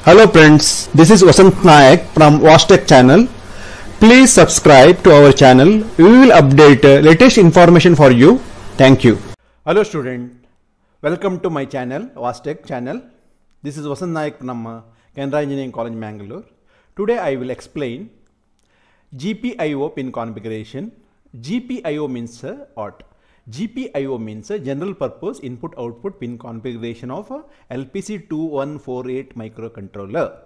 Hello friends, this is Vasant Nayak from Vostech channel. Please subscribe to our channel. We will update latest information for you. Thank you. Hello student, welcome to my channel, Vostech channel. This is Vasant Nayak from Kendra Engineering College, Mangalore. Today I will explain GPIO pin configuration. GPIO means OT. Uh, GPIO means a uh, general purpose input output pin configuration of uh, LPC2148 microcontroller.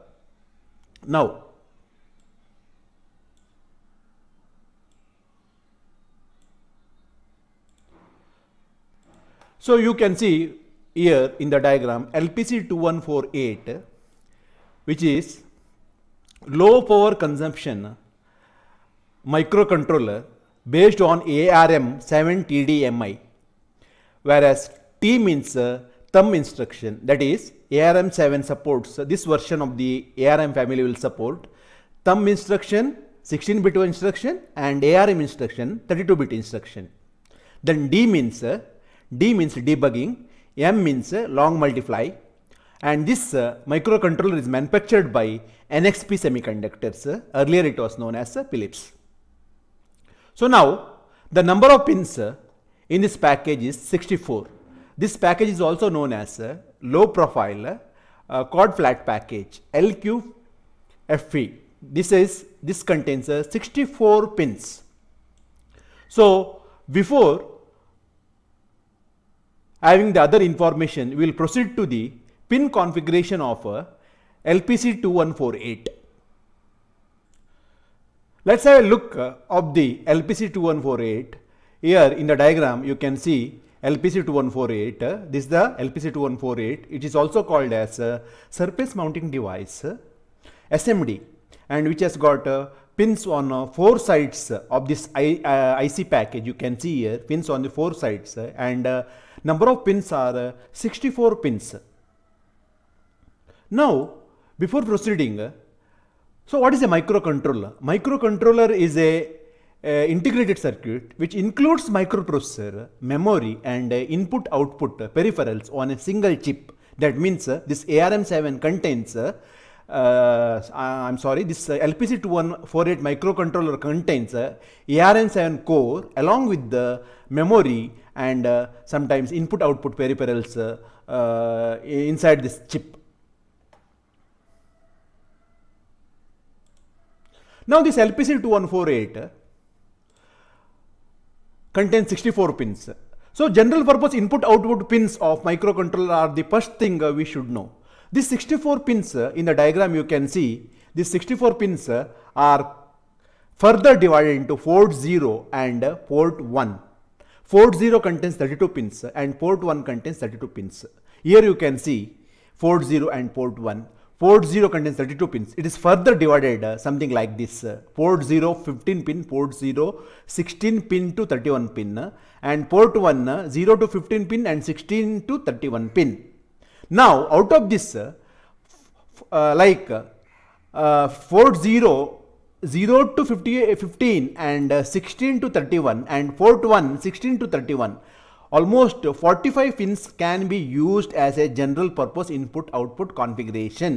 Now, so you can see here in the diagram LPC2148 which is low power consumption microcontroller based on ARM7TDMI, whereas T means uh, thumb instruction that is ARM7 supports uh, this version of the ARM family will support thumb instruction 16 bit instruction and ARM instruction 32 bit instruction. Then D means uh, D means debugging, M means long multiply and this microcontroller is manufactured by NXP Semiconductors earlier it was known as Philips. So now the number of pins uh, in this package is 64. This package is also known as uh, low profile uh, uh flat package LQFP. This is this contains 64 pins. So before having the other information, we will proceed to the pin configuration of LPC2148. Let us have a look uh, of the LPC2148. Here in the diagram you can see LPC2148. Uh, this is the LPC2148. It is also called as uh, surface mounting device SMD and which has got pins on four sides of this IC package. You can see here pins on the four sides and number of pins are 64 pins. Now, before proceeding, so what is a microcontroller? Microcontroller is a uh, integrated circuit which includes microprocessor, memory and uh, input output uh, peripherals on a single chip. That means uh, this ARM7 contains, uh, uh, I'm sorry, this LPC2148 microcontroller contains ARM7 core along with the memory and sometimes input output peripherals inside this chip. Now this LPC 2148 contains 64 pins. So general purpose input output pins of microcontroller are the first thing uh, we should know. These 64 pins uh, in the diagram you can see these 64 pins uh, are further divided into port 0 and port 1. Port 0 contains 32 pins and port 1 contains 32 pins. Here you can see port 0 and port 1 port 0 contains 32 pins it is further divided uh, something like this uh, port 0 15 pin port 0 16 pin to 31 pin uh, and port 1 uh, 0 to 15 pin and 16 to 31 pin now out of this uh, uh, like port 0 0 to 50, 15 and 16 to 31 and port 1 16 to 31 Almost 45 pins can be used as a general purpose input output configuration.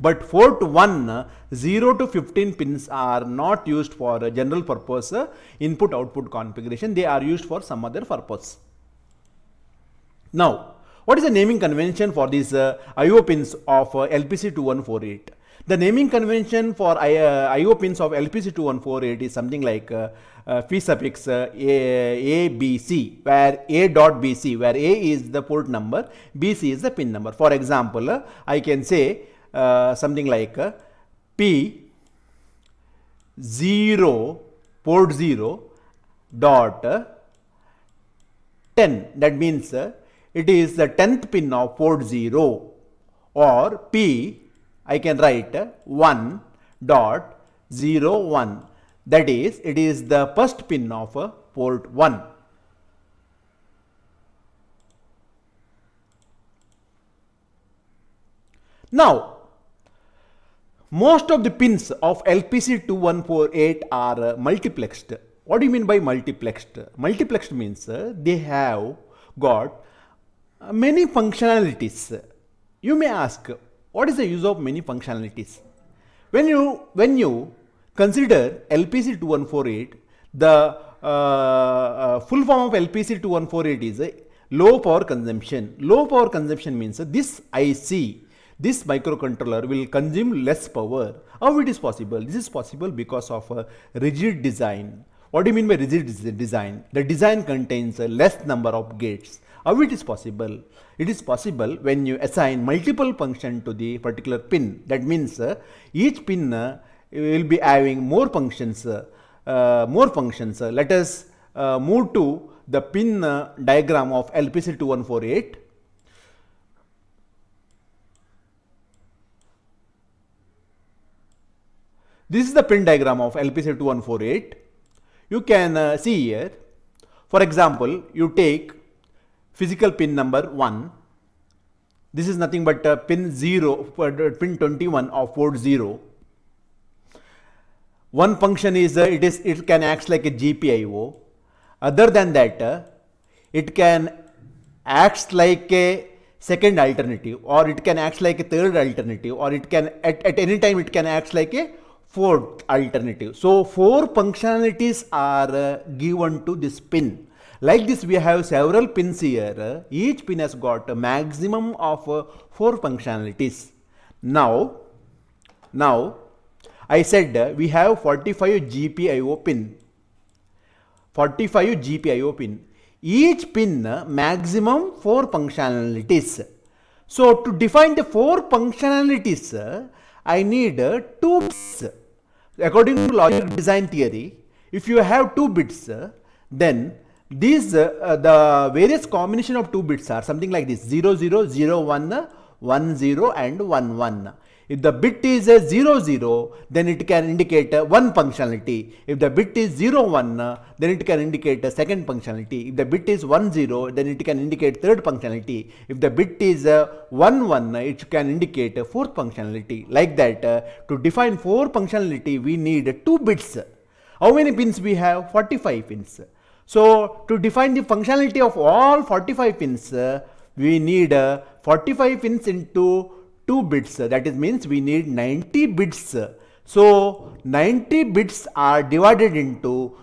But 4 to 1, 0 to 15 pins are not used for general purpose uh, input output configuration. They are used for some other purpose. Now, what is the naming convention for these uh, IO pins of uh, LPC2148? The naming convention for I, uh, IO pins of LPC2148 is something like uh, uh, P suffix uh, a, a, B, C, where A dot B, C, where A is the port number, B, C is the pin number. For example, uh, I can say uh, something like uh, P 0, port 0 dot 10. That means it is the 10th pin of port 0 or P I can write 1 dot 0 1 that is it is the first pin of port 1. Now most of the pins of LPC2148 are multiplexed. What do you mean by multiplexed? Multiplexed means uh, they have got uh, many functionalities. You may ask what is the use of many functionalities? When you, when you consider LPC 2148, the uh, uh, full form of LPC 2148 is a low power consumption. Low power consumption means uh, this IC, this microcontroller will consume less power. How it is possible? This is possible because of a rigid design. What do you mean by rigid design? The design contains a less number of gates. How it is possible? It is possible when you assign multiple function to the particular pin. That means uh, each pin uh, will be having more functions, uh, uh more functions. Uh, let us uh, move to the pin diagram of LPC2148. This is the pin diagram of LPC2148. You can see here, for example, you take physical pin number 1. This is nothing but uh, pin 0, uh, pin 21 of port 0. One function is uh, it is it can act like a GPIO. Other than that, uh, it can act like a second alternative or it can act like a third alternative or it can at, at any time it can act like a fourth alternative. So four functionalities are uh, given to this pin like this we have several pins here. Each pin has got a maximum of 4 functionalities. Now, now I said we have 45 GPIO pin. 45 GPIO pin. Each pin maximum 4 functionalities. So to define the 4 functionalities, I need 2 bits. According to logic design theory, if you have 2 bits, then these uh, uh, the various combination of two bits are something like this 0 0 0 1 1 0 and 1 1 if the bit is a 0 0 then it can indicate one functionality if the bit is 0 1 then it can indicate a second functionality if the bit is 1 0 then it can indicate third functionality if the bit is uh, 1 1 it can indicate a fourth functionality like that uh, to define four functionality we need two bits how many pins we have 45 pins so to define the functionality of all 45 pins, uh, we need uh, 45 pins into 2 bits that is means we need 90 bits. So 90 bits are divided into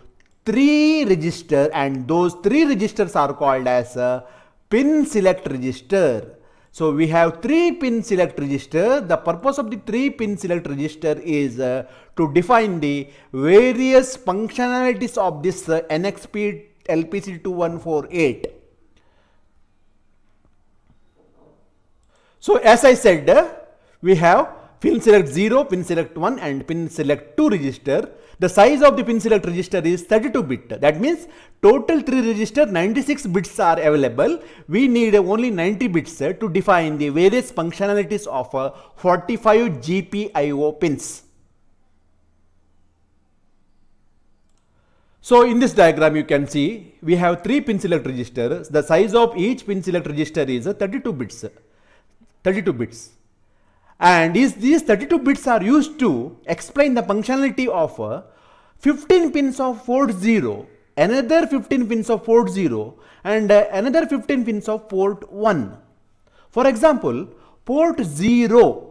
3 registers, and those 3 registers are called as uh, pin select register. So we have three pin select register. The purpose of the three pin select register is uh, to define the various functionalities of this uh, NXP LPC2148. So as I said, uh, we have pin select 0, pin select 1 and pin select 2 register the size of the pin select register is 32 bit. That means total 3 register 96 bits are available. We need only 90 bits uh, to define the various functionalities of uh, 45 GPIO pins. So in this diagram you can see we have 3 pin select registers. The size of each pin select register is 32 bits. 32 bits and these, these 32 bits are used to explain the functionality of uh, 15 pins of port 0 another 15 pins of port 0 and uh, another 15 pins of port 1 for example port 0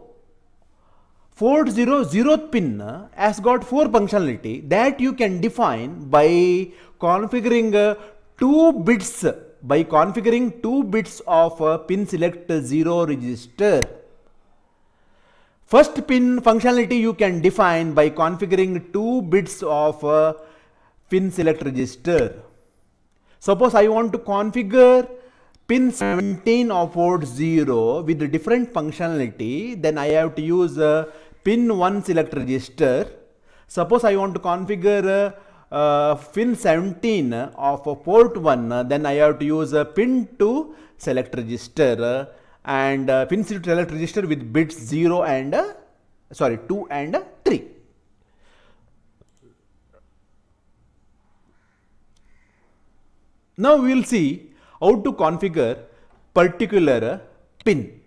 port 0 zeroth pin uh, has got four functionality that you can define by configuring two bits by configuring two bits of pin select 0 register First pin functionality you can define by configuring two bits of a pin select register. Suppose I want to configure pin 17 of port 0 with a different functionality then I have to use a pin 1 select register. Suppose I want to configure a pin 17 of port 1 then I have to use a pin 2 select register and uh, pins into register with bits 0 and uh, sorry 2 and 3. Now we will see how to configure particular uh, pin.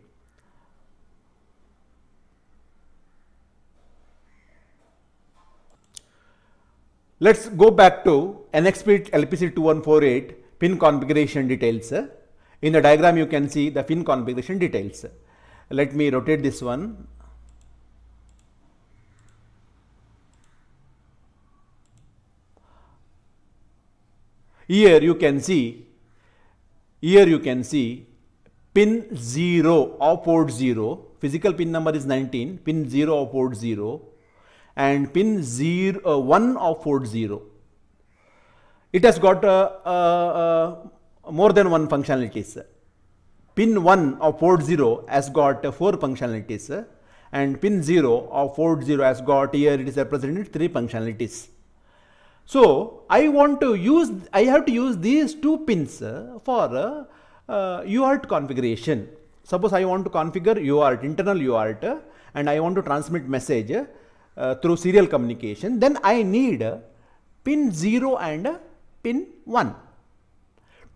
Let's go back to NXP LPC 2148 pin configuration details. Uh. In the diagram you can see the fin configuration details. Let me rotate this one. Here you can see, here you can see pin 0 of port 0, physical pin number is 19, pin 0 of port 0 and pin zero, uh, 1 of port 0. It has got a, a, a more than one functionalities. Pin 1 of port 0 has got 4 functionalities and pin 0 of port 0 has got here it is represented 3 functionalities. So I want to use, I have to use these two pins for UART uh, configuration. Suppose I want to configure UART, internal UART and I want to transmit message uh, through serial communication, then I need pin 0 and pin 1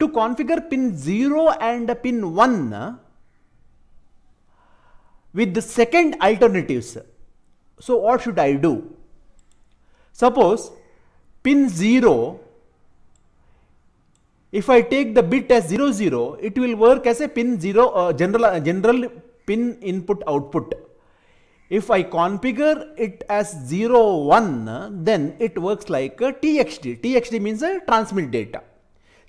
to configure pin 0 and pin 1 with the second alternatives. So what should I do? Suppose pin 0, if I take the bit as 0, 0, it will work as a pin 0, uh, general, uh, general pin input output. If I configure it as 0, 1, then it works like a TXD TXD means a transmit data.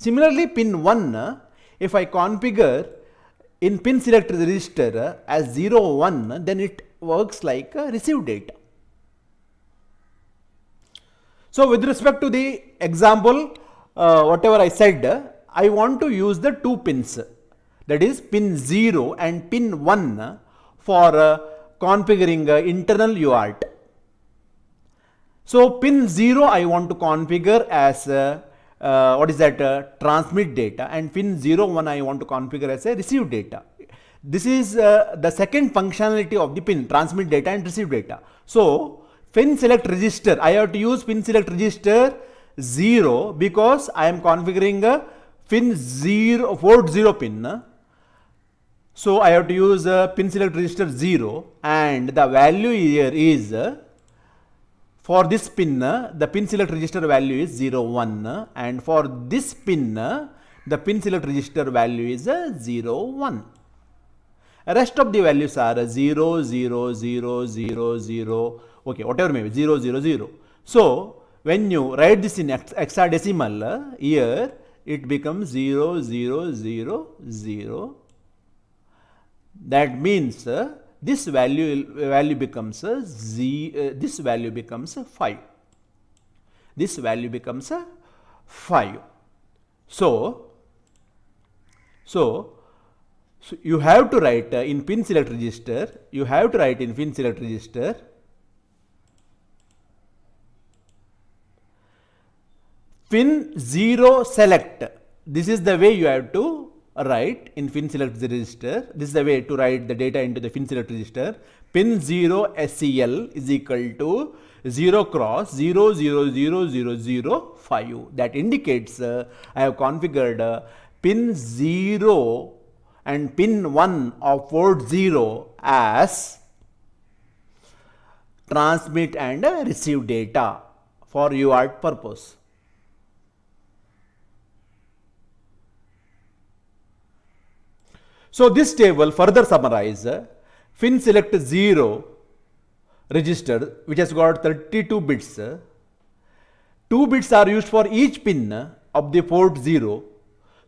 Similarly, pin 1, if I configure in pin select register as 0, 1, then it works like receive data. So, with respect to the example, uh, whatever I said, I want to use the two pins that is pin 0 and pin 1 for uh, configuring uh, internal UART. So, pin 0 I want to configure as uh, uh, what is that uh, transmit data and fin 01 I want to configure as a receive data. This is uh, the second functionality of the pin transmit data and receive data. So pin select register I have to use pin select register 0 because I am configuring a pin 0 port 0 pin. So I have to use uh, pin select register 0 and the value here is uh, for this pin, the pin select register value is 01 and for this pin, the pin select register value is uh, 01. Rest of the values are 0, 0, 0, 0, 0, okay, whatever may be, 0, 0, 0. So, when you write this in hexadecimal, uh, here it becomes 0, 0, 0, 0. That means uh, this value value becomes a z uh, this value becomes a 5 this value becomes a 5 so so so you have to write uh, in pin select register you have to write in pin select register pin 0 select this is the way you have to write in FinSelect register. This is the way to write the data into the FinSelect register. Pin 0 SEL is equal to 0 cross 0, 0, 0, 0, 0 5. That indicates uh, I have configured uh, pin 0 and pin 1 of port 0 as transmit and receive data for UART purpose. So this table further summarize fin select 0 register which has got 32 bits. 2 bits are used for each pin of the port 0.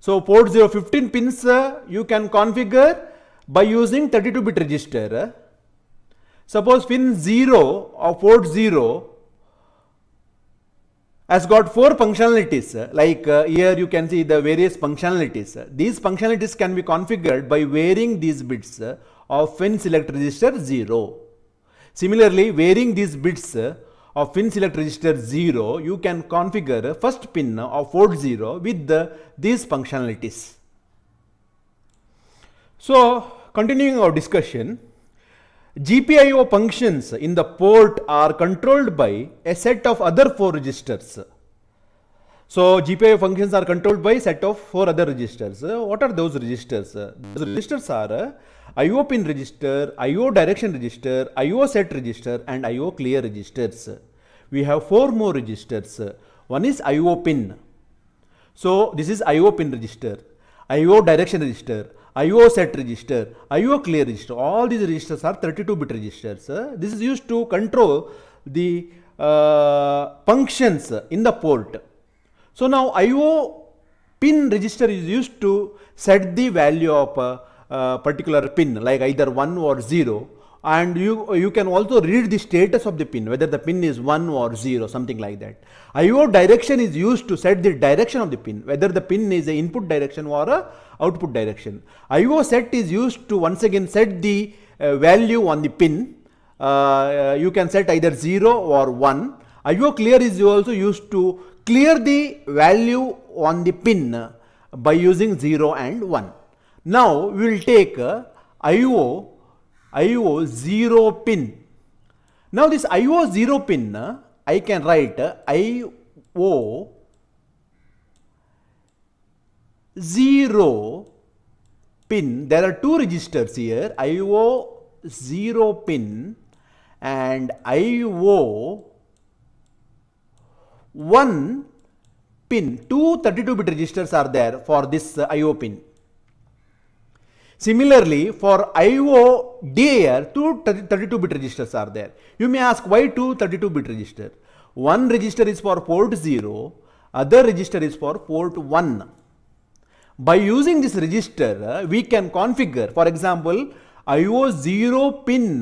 So port 0 15 pins you can configure by using 32 bit register. Suppose pin 0 of port 0 has got four functionalities like uh, here you can see the various functionalities. These functionalities can be configured by varying these bits of fin select register 0. Similarly, varying these bits of pin select register 0, you can configure first pin of port 0 with the, these functionalities. So, continuing our discussion, GPIO functions in the port are controlled by a set of other four registers. So GPIO functions are controlled by set of four other registers. What are those registers? Those registers are IO pin register, IO direction register, IO set register and IO clear registers. We have four more registers. One is IO pin. So this is IO pin register, IO direction register, IO set register, IO clear register, all these registers are 32 bit registers. this is used to control the uh, functions in the port. So now IO pin register is used to set the value of a, a uh, particular pin like either 1 or 0 and you, you can also read the status of the pin, whether the pin is 1 or 0, something like that. IO direction is used to set the direction of the pin, whether the pin is a input direction or a output direction. IO set is used to once again set the uh, value on the pin. Uh, uh you can set either 0 or 1. IO clear is also used to clear the value on the pin by using 0 and 1. Now, we will take uh, IO IO 0 pin. Now this IO 0 pin, I can write IO 0 pin. There are two registers here, IO 0 pin and IO 1 pin. Two 32 bit registers are there for this uh, IO pin. Similarly, for IO DAR, two 32-bit registers are there. You may ask why two 32-bit register? One register is for port 0, other register is for port 1. By using this register, we can configure, for example, IO 0 pin,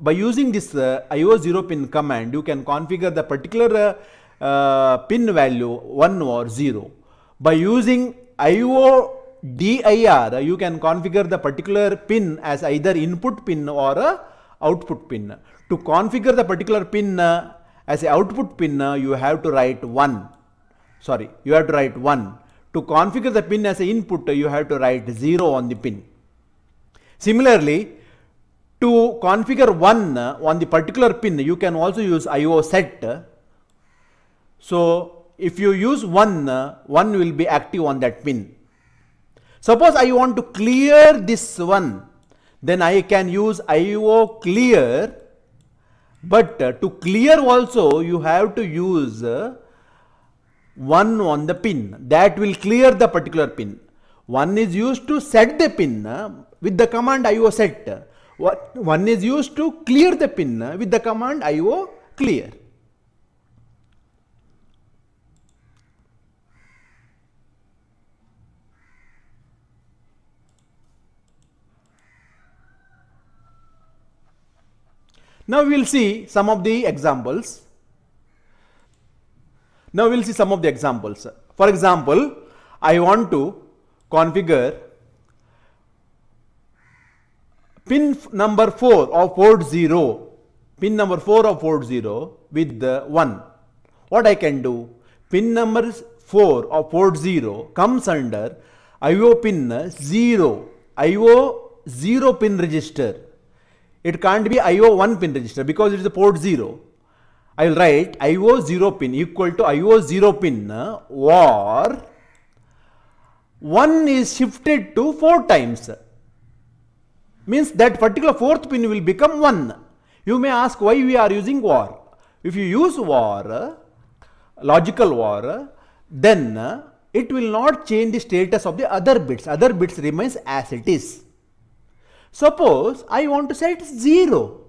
by using this uh, IO 0 pin command, you can configure the particular uh, uh, pin value 1 or 0. By using IO DIR, you can configure the particular pin as either input pin or a output pin. To configure the particular pin uh, as a output pin, uh, you have to write 1. Sorry, you have to write 1. To configure the pin as an input, you have to write 0 on the pin. Similarly, to configure 1 uh, on the particular pin, you can also use IO set. So, if you use 1, 1 will be active on that pin. Suppose I want to clear this one, then I can use IO clear. But uh, to clear also, you have to use uh, one on the pin that will clear the particular pin. One is used to set the pin uh, with the command IO set. One is used to clear the pin uh, with the command IO clear. Now we will see some of the examples. Now we will see some of the examples. For example, I want to configure pin number 4 of port 0, pin number 4 of port 0 with the 1. What I can do? Pin number 4 of port 0 comes under IO pin 0, IO 0 pin register it can't be IO1 pin register because it is a port 0. I will write IO0 pin equal to IO0 pin or 1 is shifted to 4 times. Means that particular fourth pin will become 1. You may ask why we are using OR. If you use OR, logical OR, then it will not change the status of the other bits. Other bits remains as it is. Suppose I want to set 0.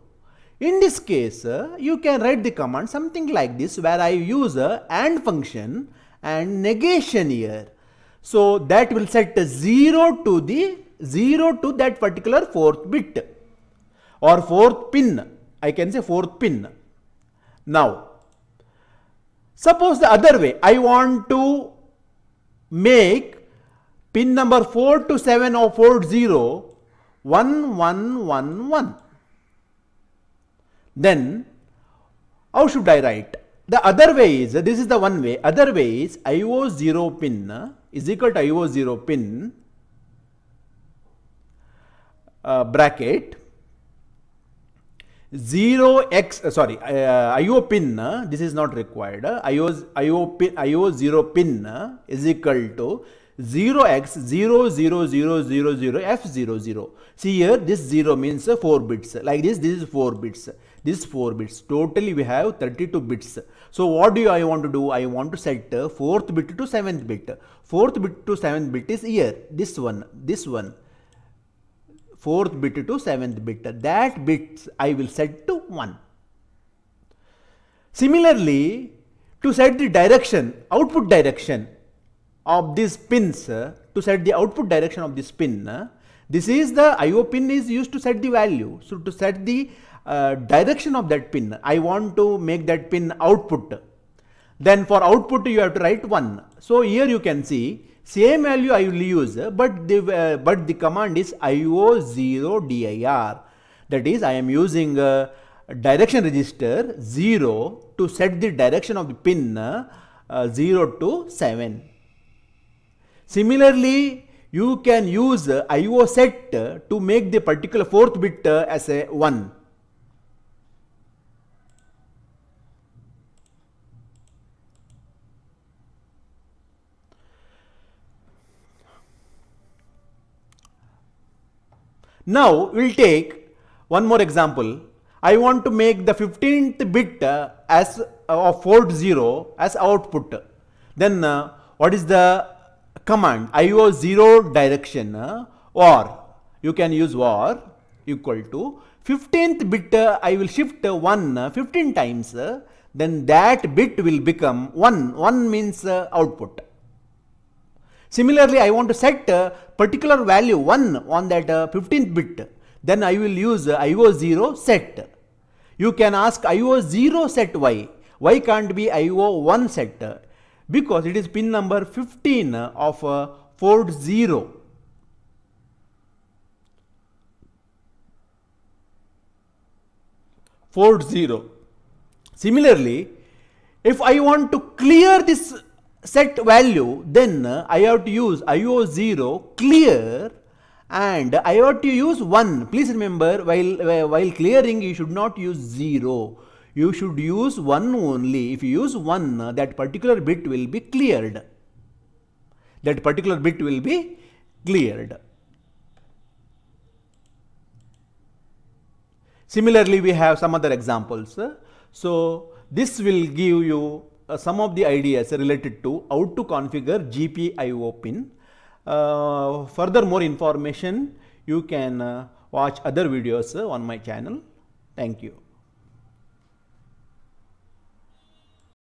In this case, uh, you can write the command something like this where I use a uh, AND function and negation here. So that will set 0 to the 0 to that particular fourth bit or fourth pin. I can say fourth pin. Now, suppose the other way, I want to make pin number 4 to 7 or four zero. 0 1, 1, 1, 1. Then how should I write? The other way is, this is the one way, other way is IO0 pin is equal to IO0 pin uh, bracket 0x, uh, sorry, uh, IO pin, this is not required, IO, IO, pin, IO0 pin is equal to 0x00000f00. See here this 0 means 4 bits. Like this, this is 4 bits. This 4 bits. Totally we have 32 bits. So what do I want to do? I want to set 4th bit to 7th bit. 4th bit to 7th bit is here. This one. This one. 4th bit to 7th bit. That bit I will set to 1. Similarly, to set the direction, output direction, of this pins uh, to set the output direction of this pin. Uh, this is the IO pin is used to set the value. So, to set the uh, direction of that pin, I want to make that pin output. Then for output you have to write 1. So, here you can see same value I will use, but the, uh, but the command is IO0DIR. That is I am using uh, direction register 0 to set the direction of the pin uh, 0 to 7. Similarly, you can use IO set to make the particular fourth bit uh, as a 1. Now we'll take one more example. I want to make the 15th bit uh, as uh, of port 0 as output. Then uh, what is the command IO0 direction uh, or you can use or equal to 15th bit uh, I will shift uh, 1 15 times then that bit will become 1 1 means output. Similarly I want to set a particular value 1 on that 15th bit then I will use IO0 set. You can ask IO0 set y. Y can't be IO1 set because it is pin number 15 of uh, port 0. Port 0. Similarly, if I want to clear this set value, then I have to use IO0 clear and I have to use 1. Please remember while, uh, while clearing you should not use 0 you should use one only. If you use one, that particular bit will be cleared. That particular bit will be cleared. Similarly, we have some other examples. So, this will give you uh, some of the ideas related to how to configure GPIO pin. Uh, further more information, you can uh, watch other videos uh, on my channel. Thank you.